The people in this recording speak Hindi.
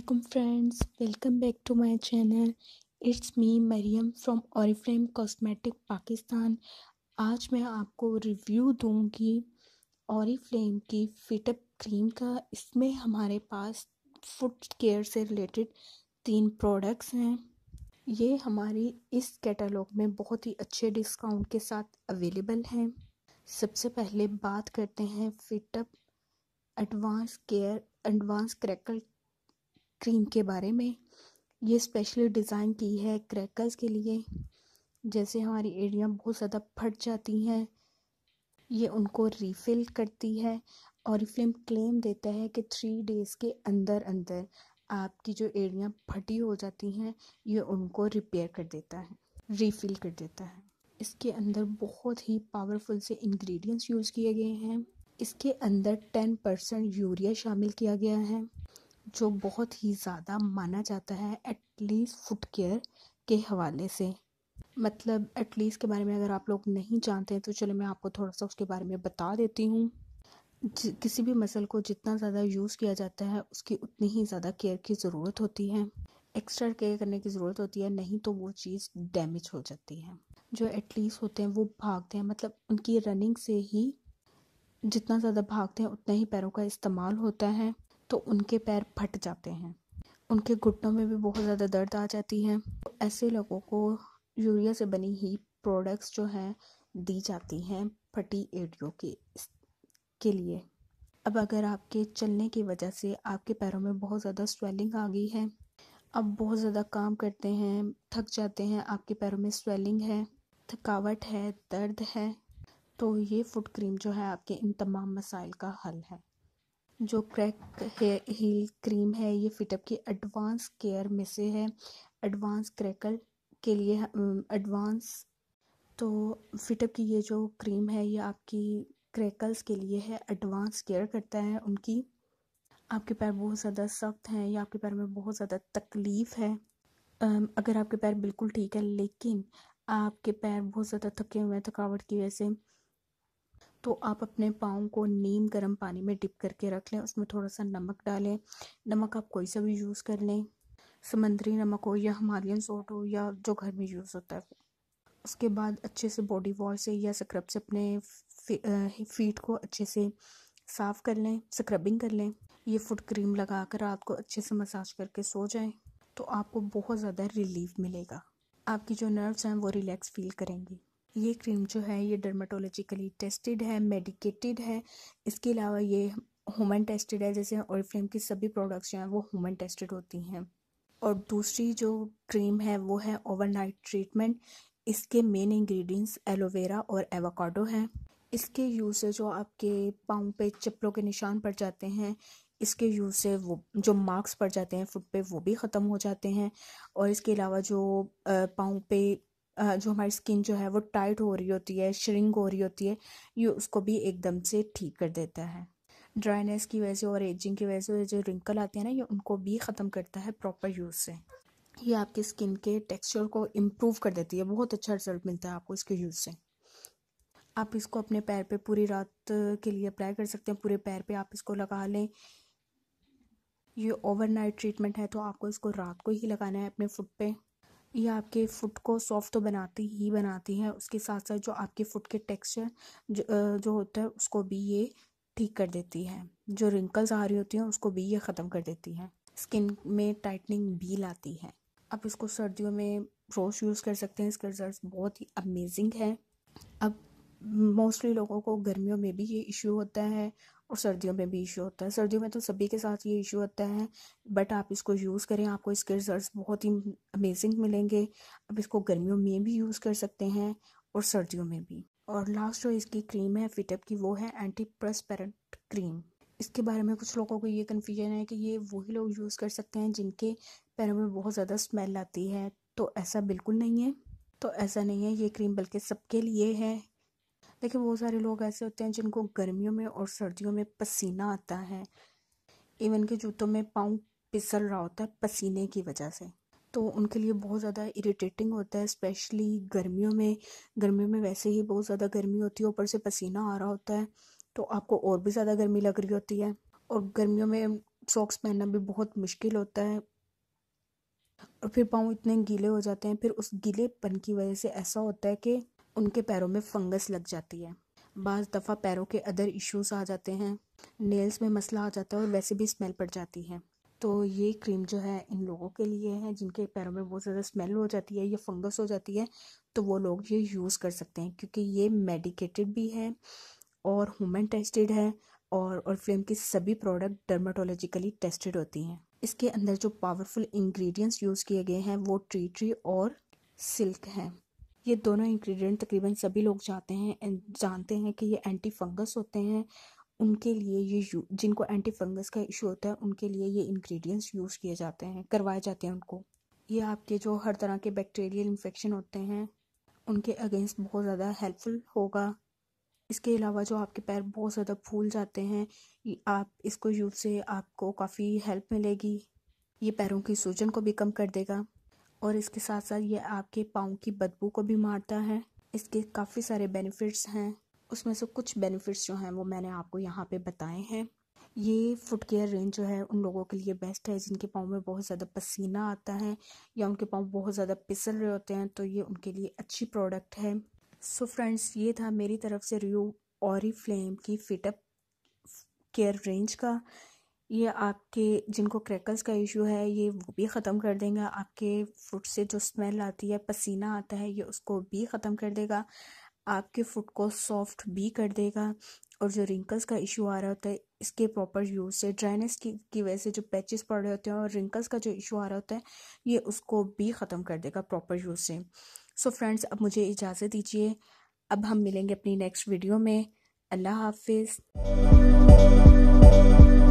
अल्लाम friends welcome back to my channel it's me Maryam from औरफ्रेम कॉस्मेटिक पाकिस्तान आज मैं आपको रिव्यू दूंगी फ्लेम की फिटअप क्रीम का इसमें हमारे पास फुट केयर से रिलेटेड तीन प्रोडक्ट्स हैं ये हमारी इस कैटलॉग में बहुत ही अच्छे डिस्काउंट के साथ अवेलेबल हैं सबसे पहले बात करते हैं फिटअप advance care advance crackle cream के बारे में ये स्पेशली डिज़ाइन की है क्रैकर्स के लिए जैसे हमारी एड़ियाँ बहुत ज़्यादा फट जाती हैं ये उनको रिफिल करती है और फिल्म क्लेम देता है कि थ्री डेज़ के अंदर अंदर आपकी जो एड़ियाँ फटी हो जाती हैं ये उनको रिपेयर कर देता है रिफिल कर देता है इसके अंदर बहुत ही पावरफुल से इंग्रेडिएंट्स यूज़ किए गए हैं इसके अंदर टेन परसेंट यूरिया शामिल किया गया है जो बहुत ही ज़्यादा माना जाता है एटलीस्ट फुट केयर के हवाले से मतलब एटलीस्ट के बारे में अगर आप लोग नहीं जानते हैं तो चलो मैं आपको थोड़ा सा उसके बारे में बता देती हूँ किसी भी मसल को जितना ज़्यादा यूज़ किया जाता है उसकी उतनी ही ज़्यादा केयर की ज़रूरत होती है एक्स्ट्रा केयर करने की ज़रूरत होती है नहीं तो वो चीज़ डैमेज हो जाती है जो एटलीस्ट होते हैं वो भागते हैं मतलब उनकी रनिंग से ही जितना ज़्यादा भागते हैं उतना ही पैरों का इस्तेमाल होता है तो उनके पैर फट जाते हैं उनके घुटनों में भी बहुत ज़्यादा दर्द आ जाती है ऐसे लोगों को यूरिया से बनी ही प्रोडक्ट्स जो हैं दी जाती हैं फटी एडियो के के लिए अब अगर आपके चलने की वजह से आपके पैरों में बहुत ज़्यादा स्वेलिंग आ गई है आप बहुत ज़्यादा काम करते हैं थक जाते हैं आपके पैरों में स्वेलिंग है थकावट है दर्द है तो ये फुट क्रीम जो है आपके इन तमाम मसाइल का हल है जो क्रैक है हील क्रीम है ये फिटअप की एडवांस केयर में से है एडवांस क्रैकल के लिए एडवांस तो फिटअप की ये जो क्रीम है ये आपकी क्रैकल्स के लिए है एडवांस केयर करता है उनकी आपके पैर बहुत ज़्यादा सख्त हैं या आपके पैर में बहुत ज़्यादा तकलीफ़ है अगर आपके पैर बिल्कुल ठीक है लेकिन आपके पैर बहुत ज़्यादा थके हुए हैं थकावट की वजह से तो आप अपने पाँव को नीम गर्म पानी में डिप करके रख लें उसमें थोड़ा सा नमक डालें नमक आप कोई सा भी यूज़ कर लें समंदरी नमक हो या हमालियन सोट हो या जो घर में यूज़ होता है उसके बाद अच्छे से बॉडी वॉश से या स्क्रब से अपने फीट को अच्छे से साफ़ कर लें स्क्रबिंग कर लें ये फुट क्रीम लगा कर रात को अच्छे से मसाज करके सो जाएं तो आपको बहुत ज़्यादा रिलीफ मिलेगा आपकी जो नर्व्स हैं वो रिलैक्स फील करेंगी ये क्रीम जो है ये डर्माटोलॉजिकली टेस्टेड है मेडिकेटेड है इसके अलावा ये ह्यूमन टेस्टेड है जैसे ऑरिफ्लेम की सभी प्रोडक्ट्स जो हैं वो ह्यूमन टेस्टेड होती हैं और दूसरी जो क्रीम है वो है ओवरनाइट ट्रीटमेंट इसके मेन इंग्रेडिएंट्स एलोवेरा और एवोकाडो हैं इसके यूज़ से जो आपके पाँव पे चप्पलों के निशान पड़ जाते हैं इसके यूज़ से वो जो मार्क्स पड़ जाते हैं फुट पे वो भी ख़त्म हो जाते हैं और इसके अलावा जो पाँव पे जो हमारी स्किन जो है वो टाइट हो रही होती है श्रिंक हो रही होती है ये उसको भी एकदम से ठीक कर देता है ड्राइनेस की वजह से और एजिंग की वजह से जो रिंकल आते हैं ना ये उनको भी ख़त्म करता है प्रॉपर यूज़ से ये आपकी स्किन के टेक्सचर को इम्प्रूव कर देती है बहुत अच्छा रिजल्ट मिलता है आपको इसके यूज़ से आप इसको अपने पैर पे पूरी रात के लिए अप्लाई कर सकते हैं पूरे पैर पे आप इसको लगा लें ये ओवरनाइट ट्रीटमेंट है तो आपको इसको रात को ही लगाना है अपने फुट पे ये आपके फ़ुट को सॉफ़्ट तो बनाती ही बनाती है उसके साथ साथ जो आपके फ़ुट के टेक्सचर जो, जो होता है उसको भी ये ठीक कर देती है जो रिंकल्स आ रही होती हैं उसको भी ये ख़त्म कर देती है स्किन में टाइटनिंग भी लाती है आप इसको सर्दियों में रोज़ यूज़ कर सकते हैं इसका रिजल्ट बहुत ही अमेजिंग है अब मोस्टली लोगों को गर्मियों में भी ये इशू होता है और सर्दियों में भी इशू होता है सर्दियों में तो सभी के साथ ये इशू होता है बट आप इसको यूज़ करें आपको इसके रिजल्ट बहुत ही अमेजिंग मिलेंगे आप इसको गर्मियों में भी यूज़ कर सकते हैं और सर्दियों में भी और लास्ट जो इसकी क्रीम है फिटअप की वो है एंटी प्रस्पेरेंट क्रीम इसके बारे में कुछ लोगों को ये कन्फ्यूजन है कि ये वही लोग यूज़ कर सकते हैं जिनके पैरों में बहुत ज़्यादा स्मेल आती है तो ऐसा बिल्कुल नहीं है तो ऐसा नहीं है ये क्रीम बल्कि सबके लिए है देखिए बहुत सारे लोग ऐसे होते हैं जिनको गर्मियों में और सर्दियों में पसीना आता है इवन के जूतों में पाँव पिसल रहा होता है पसीने की वजह से तो उनके लिए बहुत ज़्यादा इरिटेटिंग होता है स्पेशली गर्मियों में गर्मियों में वैसे ही बहुत ज़्यादा गर्मी होती है ऊपर से पसीना आ रहा होता है तो आपको और भी ज़्यादा गर्मी लग रही होती है और गर्मियों में सॉक्स पहनना भी बहुत मुश्किल होता है और फिर पाँव इतने गीले हो जाते हैं फिर उस गीलेपन की वजह से ऐसा होता है कि उनके पैरों में फंगस लग जाती है बाज़ दफ़ा पैरों के अदर इश्यूज़ आ जाते हैं नेल्स में मसला आ जाता है और वैसे भी स्मेल पड़ जाती है तो ये क्रीम जो है इन लोगों के लिए है जिनके पैरों में बहुत ज़्यादा स्मेल हो जाती है या फंगस हो जाती है तो वो लोग ये यूज़ कर सकते हैं क्योंकि ये मेडिकेटेड भी है और ह्यूमन टेस्टेड है और और फिल्म की सभी प्रोडक्ट डर्माटोलॉजिकली टेस्टेड होती हैं इसके अंदर जो पावरफुल इंग्रेडिएंट्स यूज़ किए गए हैं वो ट्री ट्री और सिल्क हैं ये दोनों इंग्रेडिएंट तकरीबन सभी लोग जाते हैं जानते हैं कि ये एंटी फंगस होते हैं उनके लिए ये जिनको एंटी फंगस का इशू होता है उनके लिए ये इंग्रेडिएंट्स यूज़ किए जाते हैं करवाए जाते हैं उनको ये आपके जो हर तरह के बैक्टीरियल इन्फेक्शन होते हैं उनके अगेंस्ट बहुत ज़्यादा हेल्पफुल होगा इसके अलावा जो आपके पैर बहुत ज़्यादा फूल जाते हैं आप इसको यूज़ से आपको काफ़ी हेल्प मिलेगी ये पैरों की सूजन को भी कम कर देगा और इसके साथ साथ ये आपके पाँव की बदबू को भी मारता है इसके काफ़ी सारे बेनिफिट्स हैं उसमें से कुछ बेनिफिट्स जो हैं वो मैंने आपको यहाँ पे बताए हैं ये फुट केयर रेंज जो है उन लोगों के लिए बेस्ट है जिनके पाँव में बहुत ज़्यादा पसीना आता है या उनके पाँव बहुत ज़्यादा पिसल रहे होते हैं तो ये उनके लिए अच्छी प्रोडक्ट है सो so फ्रेंड्स ये था मेरी तरफ से रिव्यू और फ्लेम की फिटअप केयर रेंज का ये आपके जिनको क्रैकल्स का इशू है ये वो भी ख़त्म कर देगा आपके फुट से जो स्मेल आती है पसीना आता है ये उसको भी ख़त्म कर देगा आपके फुट को सॉफ्ट भी कर देगा और जो रिंकल्स का इशू आ रहा होता है इसके प्रॉपर यूज़ से ड्राइनेस की की वजह से जो पैचेस पड़ रहे होते हैं और रिंकल्स का जो इशू आ रहा होता है ये उसको भी ख़त्म कर देगा प्रॉपर यूज़ से सो so फ्रेंड्स अब मुझे इजाज़त दीजिए अब हम मिलेंगे अपनी नेक्स्ट वीडियो में अल्लाह हाफिज़